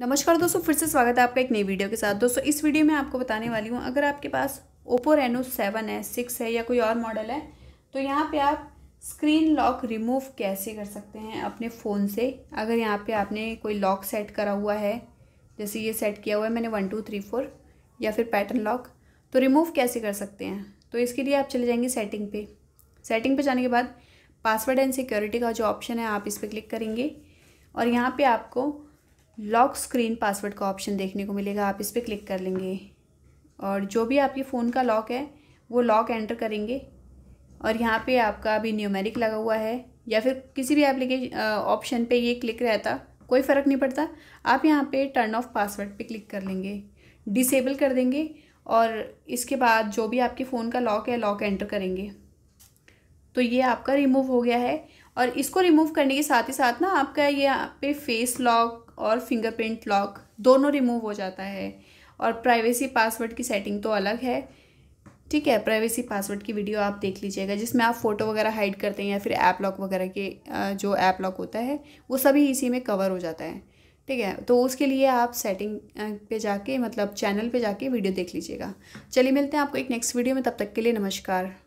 नमस्कार दोस्तों फिर से स्वागत है आपका एक नई वीडियो के साथ दोस्तों इस वीडियो में आपको बताने वाली हूँ अगर आपके पास ओप्पो रेनो सेवन है सिक्स है या कोई और मॉडल है तो यहाँ पे आप स्क्रीन लॉक रिमूव कैसे कर सकते हैं अपने फ़ोन से अगर यहाँ पे आपने कोई लॉक सेट करा हुआ है जैसे ये सेट किया हुआ है मैंने वन टू थ्री फोर या फिर पैटर्न लॉक तो रिमूव कैसे कर सकते हैं तो इसके लिए आप चले जाएंगे सेटिंग पे सेटिंग पे जाने के बाद पासवर्ड एंड सिक्योरिटी का जो ऑप्शन है आप इस पर क्लिक करेंगे और यहाँ पे आपको लॉक स्क्रीन पासवर्ड का ऑप्शन देखने को मिलेगा आप इस पर क्लिक कर लेंगे और जो भी आपके फ़ोन का लॉक है वो लॉक एंटर करेंगे और यहाँ पे आपका अभी न्यूमेरिक लगा हुआ है या फिर किसी भी एप्लीकेशन ऑप्शन पे ये क्लिक रहता कोई फ़र्क नहीं पड़ता आप यहाँ पे टर्न ऑफ पासवर्ड पे क्लिक कर लेंगे डिसेबल कर देंगे और इसके बाद जो भी आपके फ़ोन का लॉक है लॉक एंटर करेंगे तो ये आपका रिमूव हो गया है और इसको रिमूव करने के साथ ही साथ ना आपका यहाँ पे फेस लॉक और फिंगरप्रिंट लॉक दोनों रिमूव हो जाता है और प्राइवेसी पासवर्ड की सेटिंग तो अलग है ठीक है प्राइवेसी पासवर्ड की वीडियो आप देख लीजिएगा जिसमें आप फ़ोटो वगैरह हाइड करते हैं या फिर ऐप लॉक वगैरह के जो ऐप लॉक होता है वो सभी इसी में कवर हो जाता है ठीक है तो उसके लिए आप सेटिंग पे जाके मतलब चैनल पे जाके वीडियो देख लीजिएगा चलिए मिलते हैं आपको एक नेक्स्ट वीडियो में तब तक के लिए नमस्कार